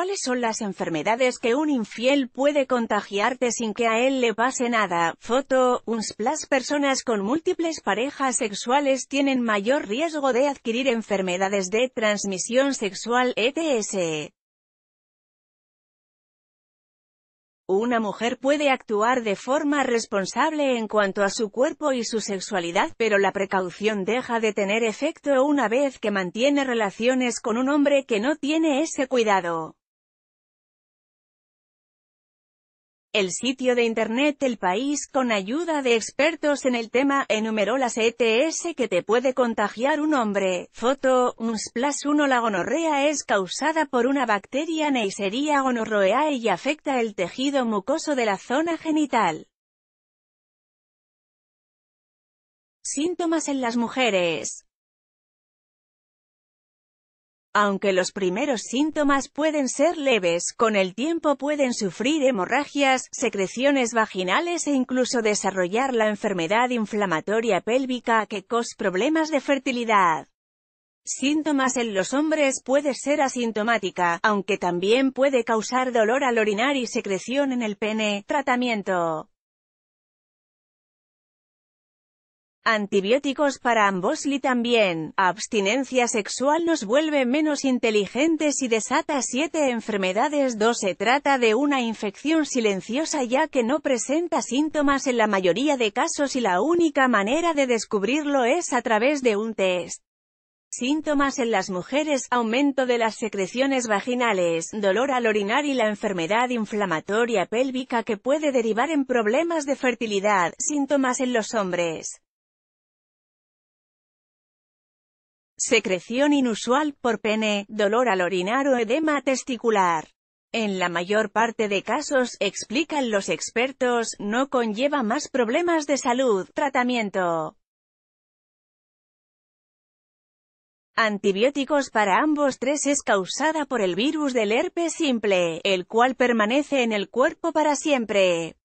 ¿Cuáles son las enfermedades que un infiel puede contagiarte sin que a él le pase nada? Foto, Unsplash Personas con múltiples parejas sexuales tienen mayor riesgo de adquirir enfermedades de transmisión sexual ETS. Una mujer puede actuar de forma responsable en cuanto a su cuerpo y su sexualidad, pero la precaución deja de tener efecto una vez que mantiene relaciones con un hombre que no tiene ese cuidado. El sitio de Internet El País con ayuda de expertos en el tema, enumeró las ETS que te puede contagiar un hombre. Foto, un 1 La gonorrea es causada por una bacteria Neisseria gonorrhoeae y afecta el tejido mucoso de la zona genital. Síntomas en las mujeres aunque los primeros síntomas pueden ser leves, con el tiempo pueden sufrir hemorragias, secreciones vaginales e incluso desarrollar la enfermedad inflamatoria pélvica que cause problemas de fertilidad. Síntomas en los hombres puede ser asintomática, aunque también puede causar dolor al orinar y secreción en el pene. Tratamiento Antibióticos para ambos y también, abstinencia sexual nos vuelve menos inteligentes y desata siete enfermedades 2 se trata de una infección silenciosa ya que no presenta síntomas en la mayoría de casos y la única manera de descubrirlo es a través de un test. Síntomas en las mujeres, aumento de las secreciones vaginales, dolor al orinar y la enfermedad inflamatoria pélvica que puede derivar en problemas de fertilidad, síntomas en los hombres. secreción inusual por pene, dolor al orinar o edema testicular. En la mayor parte de casos, explican los expertos, no conlleva más problemas de salud, tratamiento. Antibióticos para ambos tres es causada por el virus del herpes simple, el cual permanece en el cuerpo para siempre.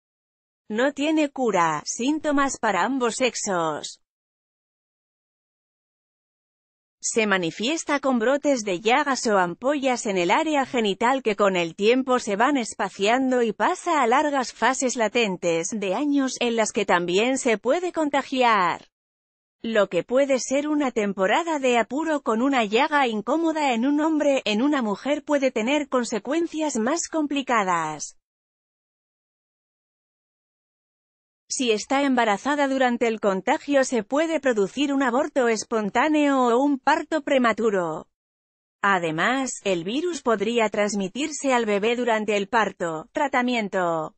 No tiene cura, síntomas para ambos sexos. Se manifiesta con brotes de llagas o ampollas en el área genital que con el tiempo se van espaciando y pasa a largas fases latentes de años en las que también se puede contagiar lo que puede ser una temporada de apuro con una llaga incómoda en un hombre, en una mujer puede tener consecuencias más complicadas. Si está embarazada durante el contagio se puede producir un aborto espontáneo o un parto prematuro. Además, el virus podría transmitirse al bebé durante el parto. Tratamiento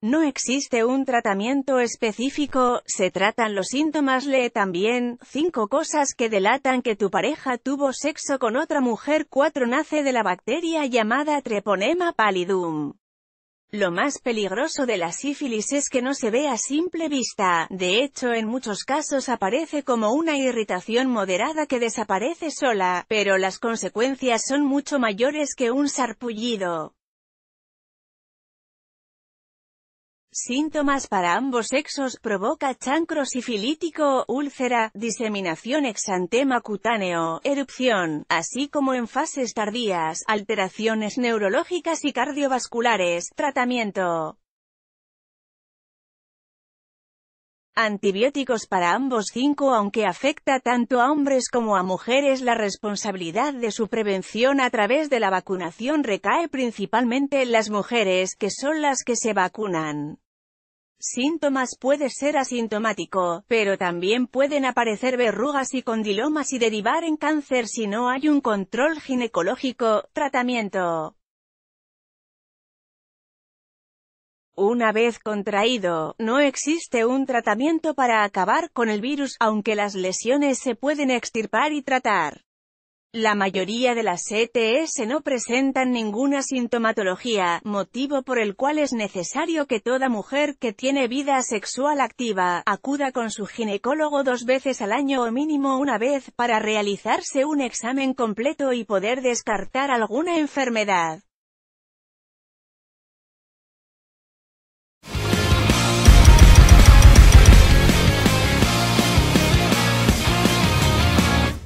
No existe un tratamiento específico, se tratan los síntomas. Lee también, 5 cosas que delatan que tu pareja tuvo sexo con otra mujer. 4 nace de la bacteria llamada Treponema pallidum. Lo más peligroso de la sífilis es que no se ve a simple vista, de hecho en muchos casos aparece como una irritación moderada que desaparece sola, pero las consecuencias son mucho mayores que un sarpullido. Síntomas para ambos sexos provoca chancro sifilítico, úlcera, diseminación exantema cutáneo, erupción, así como en fases tardías, alteraciones neurológicas y cardiovasculares, tratamiento. Antibióticos para ambos Cinco. Aunque afecta tanto a hombres como a mujeres la responsabilidad de su prevención a través de la vacunación recae principalmente en las mujeres, que son las que se vacunan síntomas puede ser asintomático, pero también pueden aparecer verrugas y condilomas y derivar en cáncer si no hay un control ginecológico, tratamiento. Una vez contraído, no existe un tratamiento para acabar con el virus, aunque las lesiones se pueden extirpar y tratar. La mayoría de las ETS no presentan ninguna sintomatología, motivo por el cual es necesario que toda mujer que tiene vida sexual activa, acuda con su ginecólogo dos veces al año o mínimo una vez, para realizarse un examen completo y poder descartar alguna enfermedad.